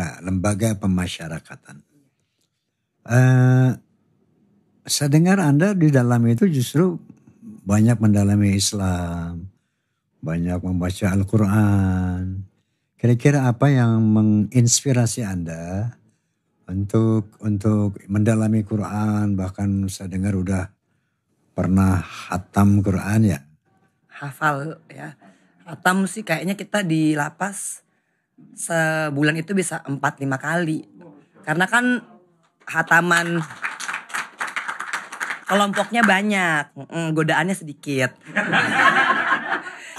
Nah, lembaga pemasyarakatan. Uh, saya dengar Anda di dalam itu justru banyak mendalami Islam, banyak membaca Al-Quran. Kira-kira apa yang menginspirasi Anda untuk untuk mendalami Quran? Bahkan saya dengar udah pernah hatam Quran ya? Hafal ya. Hatam sih kayaknya kita di lapas sebulan itu bisa empat lima kali. Karena kan hataman kelompoknya banyak, godaannya sedikit.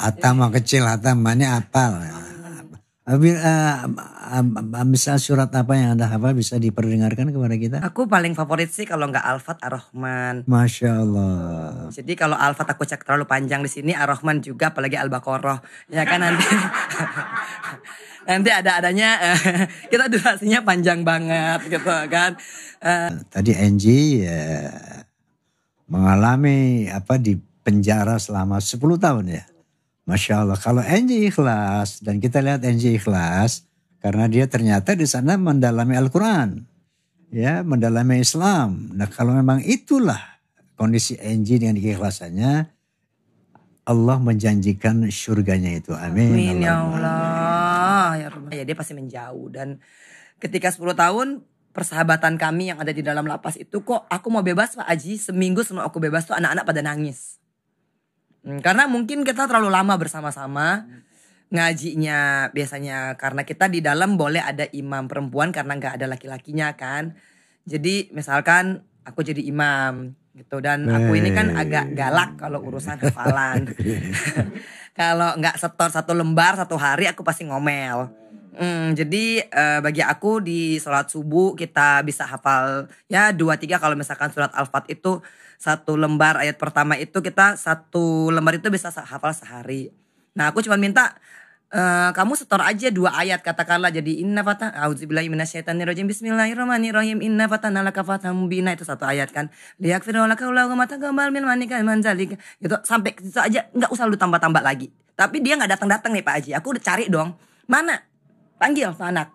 hatama kecil, hatamannya apal. Ya. Habis, uh, eh, misal surat apa yang anda hafal bisa diperdengarkan kepada kita? Aku paling favorit sih kalau nggak Alfat Ar-Rahman. Masya Allah. Jadi kalau Alfat aku cek terlalu panjang di sini, Ar-Rahman juga apalagi Al-Baqarah. Ya kan nanti. nanti ada adanya eh, kita durasinya panjang banget gitu kan. Uh. Tadi Angie uh, mengalami apa di penjara selama 10 tahun ya. Masya Allah. Kalau NJ ikhlas dan kita lihat NJ ikhlas karena dia ternyata di sana mendalami Al-Quran. Ya, mendalami Islam. Nah kalau memang itulah kondisi NJ dengan keikhlasannya. Allah menjanjikan surganya itu. Amin. Amin ya Allah. Ya, Allah. ya dia pasti menjauh. Dan ketika 10 tahun persahabatan kami yang ada di dalam lapas itu kok aku mau bebas Pak Aji seminggu sebelum aku bebas tuh anak-anak pada nangis Hmm, karena mungkin kita terlalu lama bersama-sama ngajinya biasanya karena kita di dalam boleh ada imam perempuan karena nggak ada laki-lakinya kan. Jadi misalkan aku jadi imam gitu dan aku ini kan agak galak kalau urusan hafalan. kalau nggak setor satu lembar satu hari aku pasti ngomel. Hmm, jadi uh, bagi aku di sholat subuh kita bisa hafal ya dua tiga kalau misalkan surat al-fat itu satu lembar ayat pertama itu kita satu lembar itu bisa hafal sehari. Nah aku cuma minta uh, kamu setor aja dua ayat katakanlah jadi inna fatah auzubillahi minasyaitonirrajim bismillahirrahmanirrahim inna fatahna laka fatham mubina itu satu ayat kan liyaghfira laka Allahu mata min manika man gitu sampai itu aja nggak usah lu tambah-tambah lagi tapi dia nggak datang-datang nih Pak Haji aku udah cari dong mana panggil tuh anak.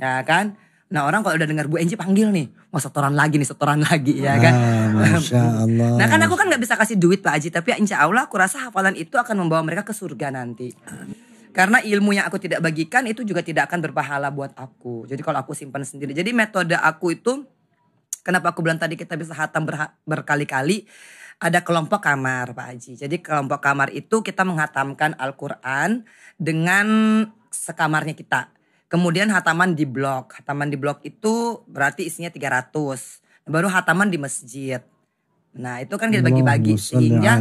Ya kan? Nah orang kalau udah dengar Bu Enji panggil nih, mau setoran lagi nih, setoran lagi ya ah, kan. Masya Allah. nah kan aku kan nggak bisa kasih duit Pak Haji, tapi ya insya Allah aku rasa hafalan itu akan membawa mereka ke surga nanti. Karena ilmu yang aku tidak bagikan itu juga tidak akan berpahala buat aku. Jadi kalau aku simpan sendiri. Jadi metode aku itu, kenapa aku bilang tadi kita bisa hatam berkali-kali, ada kelompok kamar Pak Haji. Jadi kelompok kamar itu kita menghatamkan Al-Quran dengan sekamarnya kita Kemudian hataman di blok. Hataman di blok itu berarti isinya 300. Baru hataman di masjid. Nah, itu kan kita bagi-bagi sehingga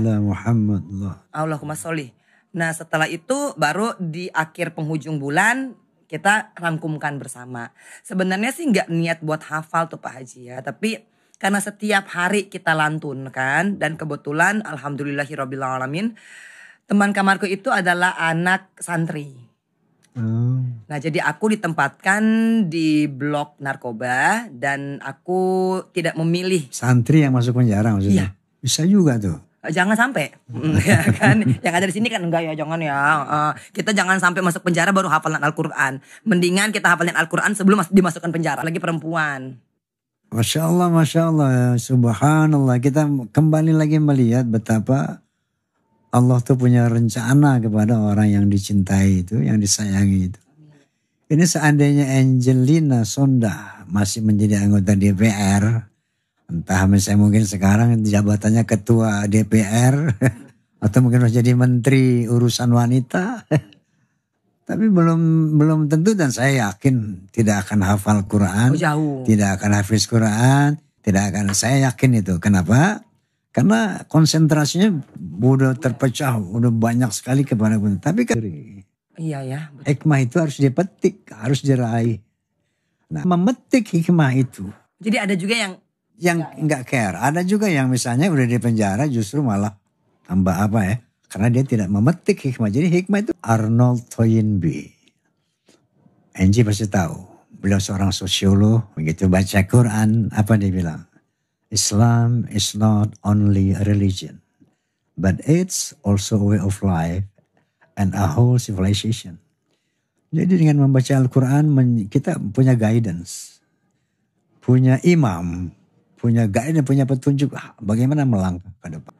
Allahumma sholli. Nah, setelah itu baru di akhir penghujung bulan kita rangkumkan bersama. Sebenarnya sih nggak niat buat hafal tuh Pak Haji ya, tapi karena setiap hari kita lantunkan dan kebetulan alamin teman kamarku itu adalah anak santri. Oh. Nah, jadi aku ditempatkan di blok narkoba dan aku tidak memilih santri yang masuk penjara maksudnya. Iya. Bisa juga tuh. Eh, jangan sampai, hmm. ya kan? Yang ada di sini kan enggak ya, jangan ya. Eh, kita jangan sampai masuk penjara baru hafalan Al-Quran. Mendingan kita hafalin Al-Quran sebelum dimasukkan penjara. Lagi perempuan. Masya Allah, Masya Allah, ya, Subhanallah. Kita kembali lagi melihat betapa Allah tuh punya rencana kepada orang yang dicintai itu, yang disayangi itu. Ini seandainya Angelina Sonda masih menjadi anggota DPR, entah misalnya mungkin sekarang jabatannya ketua DPR atau mungkin harus jadi menteri urusan wanita. Tapi belum belum tentu dan saya yakin tidak akan hafal Quran, oh, tidak akan hafiz Quran, tidak akan saya yakin itu. Kenapa? Karena konsentrasinya udah terpecah, udah banyak sekali kepada Tapi kan Iya ya. Hikmah itu harus dipetik, harus diraih. Nah, memetik hikmah itu. Jadi ada juga yang yang nggak care. Ada juga yang misalnya udah di penjara justru malah tambah apa ya? Karena dia tidak memetik hikmah. Jadi hikmah itu Arnold Toynbee. Angie pasti tahu. Beliau seorang sosiolog, begitu baca Quran, apa dia bilang? Islam is not only a religion, but it's also a way of life and a whole civilization. Jadi dengan membaca Al-Quran kita punya guidance, punya imam, punya guidance, punya petunjuk ah, bagaimana melangkah ke depan.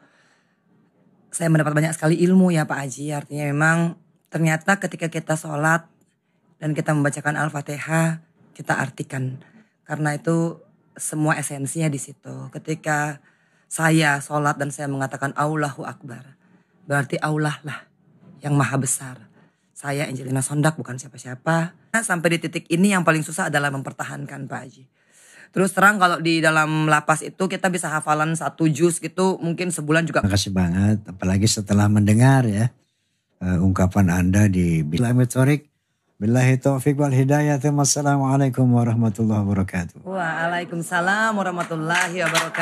Saya mendapat banyak sekali ilmu ya Pak Haji, artinya memang ternyata ketika kita sholat dan kita membacakan Al-Fatihah, kita artikan. Karena itu semua esensinya di situ. Ketika saya sholat dan saya mengatakan Allahu Akbar, berarti Allah lah yang maha besar. Saya Angelina Sondak bukan siapa-siapa. Nah, sampai di titik ini yang paling susah adalah mempertahankan Pak Haji. Terus terang kalau di dalam lapas itu kita bisa hafalan satu jus gitu mungkin sebulan juga. terima kasih banget apalagi setelah mendengar ya uh, ungkapan Anda di Bilahi Metorik. Billahi taufiq wal hidayah. Wassalamualaikum warahmatullahi wabarakatuh. Waalaikumsalam warahmatullahi wabarakatuh.